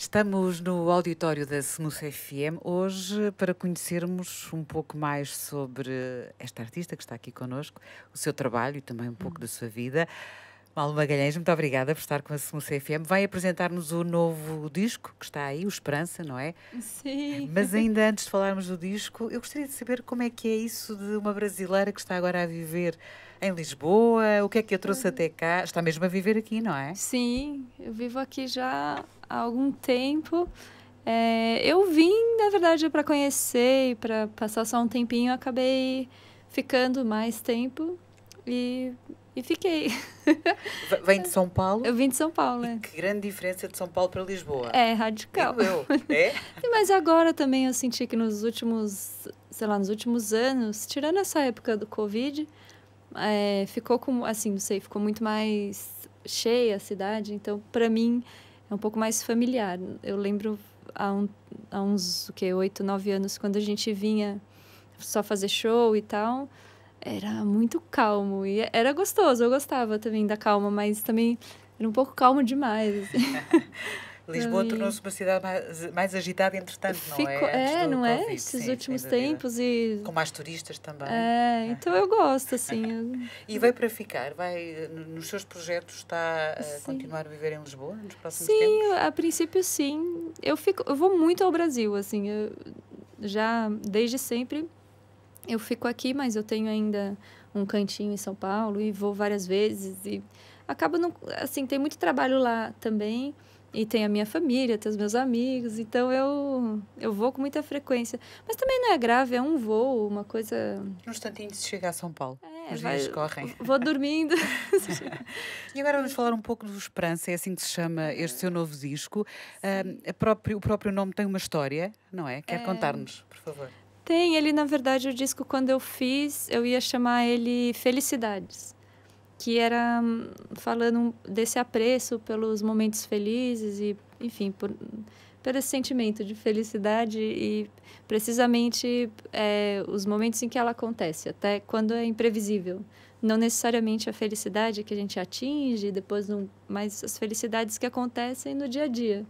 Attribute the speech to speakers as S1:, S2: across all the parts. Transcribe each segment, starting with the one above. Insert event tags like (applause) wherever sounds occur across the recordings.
S1: Estamos no auditório da Senus FM hoje para conhecermos um pouco mais sobre esta artista que está aqui connosco, o seu trabalho e também um pouco da sua vida. Malu Magalhães, muito obrigada por estar com a Semus FM. Vai apresentar-nos o novo disco que está aí, o Esperança, não é? Sim. Mas ainda antes de falarmos do disco, eu gostaria de saber como é que é isso de uma brasileira que está agora a viver em Lisboa, o que é que eu trouxe uhum. até cá? Está mesmo a viver aqui, não é?
S2: Sim, eu vivo aqui já há algum tempo. É, eu vim, na verdade, para conhecer e para passar só um tempinho, acabei ficando mais tempo e, e fiquei.
S1: Vem de São Paulo? Eu vim
S2: de São Paulo, é.
S1: Que grande diferença é de São Paulo para Lisboa.
S2: É, radical. eu. É? (laughs) Mas agora também eu senti que nos últimos, sei lá, nos últimos anos, tirando essa época do Covid, é, ficou como, assim, não sei, ficou muito mais cheia a cidade. Então, para mim, é um pouco mais familiar. Eu lembro há, um, há uns, o que, oito, nove anos, quando a gente vinha só fazer show e tal, era muito calmo e era gostoso. Eu gostava também da calma, mas também era um pouco calmo demais. Assim.
S1: (laughs) Lisboa tornou-se uma cidade mais, mais agitada, entretanto, não Fico, é? É, não é? Convite,
S2: Estes sim, últimos tempos e. Com
S1: mais turistas também. É, é.
S2: então eu gosto, assim. (laughs) e vai para ficar?
S1: Vai, nos seus projetos está a sim. continuar a viver em Lisboa nos
S2: próximos sim, tempos? Sim, a princípio sim. Eu, fico, eu vou muito ao Brasil, assim. Eu, já desde sempre eu fico aqui, mas eu tenho ainda um cantinho em São Paulo e vou várias vezes e acaba não assim tem muito trabalho lá também e tem a minha família, tem os meus amigos, então eu, eu vou com muita frequência. Mas também não é grave, é um voo, uma coisa. Um instantinho de chegar a São Paulo. É, Os dias correm. Vou dormindo. (laughs) e agora vamos falar um pouco do
S1: Esperança, é assim que se chama este seu novo disco. Um, próprio, o próprio nome tem uma história, não é? Quer é... contar-nos, por favor?
S2: Tem, ele na verdade, o disco, quando eu fiz, eu ia chamar ele Felicidades que era hum, falando desse apreço pelos momentos felizes e, enfim, por, por esse sentimento de felicidade e precisamente é, os momentos em que ela acontece, até quando é imprevisível. Não necessariamente a felicidade que a gente atinge depois, não, mas as felicidades que acontecem no dia a dia.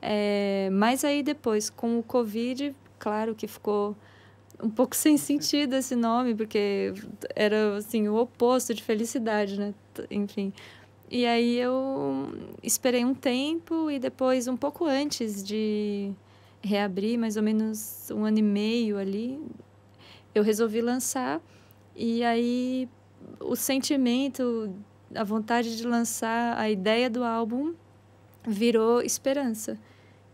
S2: É, mas aí depois, com o Covid, claro que ficou um pouco sem sentido esse nome, porque era assim o oposto de felicidade, né? Enfim. E aí eu esperei um tempo e depois um pouco antes de reabrir, mais ou menos um ano e meio ali, eu resolvi lançar e aí o sentimento, a vontade de lançar a ideia do álbum virou esperança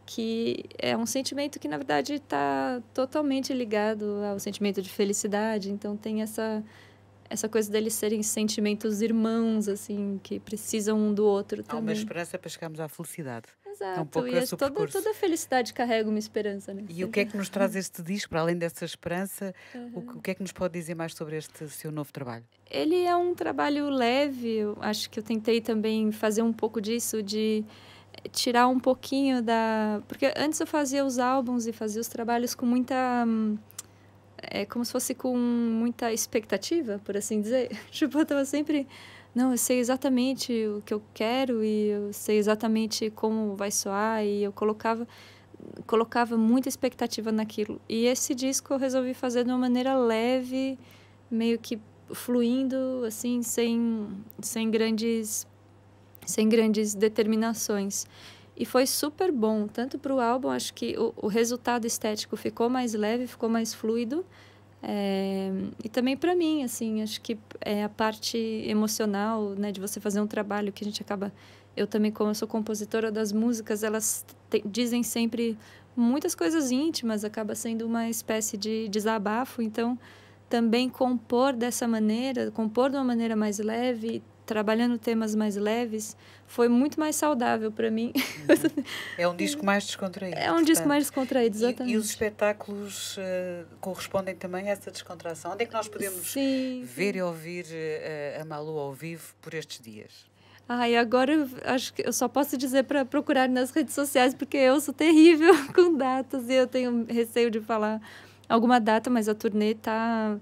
S2: que é um sentimento que, na verdade, está totalmente ligado ao sentimento de felicidade. Então, tem essa, essa coisa deles serem sentimentos irmãos, assim, que precisam um do outro Há também. Há uma
S1: esperança para chegarmos à felicidade. Exato, é um toda, toda
S2: felicidade carrega uma esperança. Né? E o que é que nos traz uhum.
S1: este disco, para além dessa esperança, uhum. o, que é que nos pode dizer mais sobre este seu novo trabalho?
S2: Ele é um trabalho leve, eu acho que eu tentei também fazer um pouco disso, de tirar um pouquinho da. Porque antes eu fazia os álbuns e fazia os trabalhos com muita. É como se fosse com muita expectativa, por assim dizer. (laughs) tipo, eu tava sempre. Não, eu sei exatamente o que eu quero e eu sei exatamente como vai soar e eu colocava colocava muita expectativa naquilo. E esse disco eu resolvi fazer de uma maneira leve, meio que fluindo, assim, sem, sem grandes sem grandes determinações. E foi super bom, tanto para o álbum, acho que o, o, resultado estético ficou mais leve, ficou mais fluido. É, e também para mim, assim, acho que é a parte emocional, né, de você fazer um trabalho que a gente acaba. Eu também, como eu sou compositora das músicas, elas te, dizem sempre muitas coisas íntimas, acaba sendo uma espécie de desabafo. Então, também compor dessa maneira, compor de uma maneira mais leve, trabalhando temas mais leves, foi muito mais saudável para mim. Uhum.
S1: É um disco mais descontraído. É um portanto. disco mais
S2: descontraído, exatamente. E, e os espetáculos uh, correspondem
S1: também a essa descontração? Onde é que nós podemos sim, ver e ouvir uh, a Malu ao vivo por estes dias?
S2: Ah, e agora acho que eu só posso dizer para procurar nas redes sociais, porque eu sou terrível (laughs) com datas e eu tenho receio de falar alguma data, mas a turnê está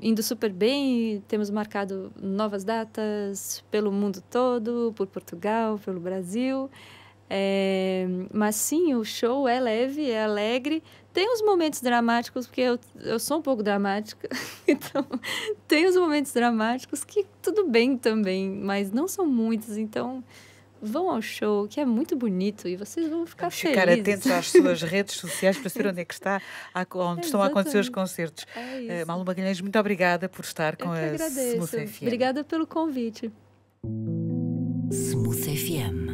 S2: indo super bem, temos marcado novas datas pelo mundo todo, por Portugal, pelo Brasil. É, mas sim, o show é leve, é alegre. Tem os momentos dramáticos, porque eu, eu sou um pouco dramática, (laughs) então tem os momentos dramáticos que tudo bem também, mas não são muitos, então vão ao show, que é muito bonito e vocês vão ficar Vamos ficar atentos às
S1: suas redes sociais para saber onde é que está, onde estão a acontecer os concertos.
S2: É uh, Malu
S1: Magalhães, muito obrigada por estar Eu com a Smooth FM.
S2: Obrigada pelo convite.
S1: Smooth FM.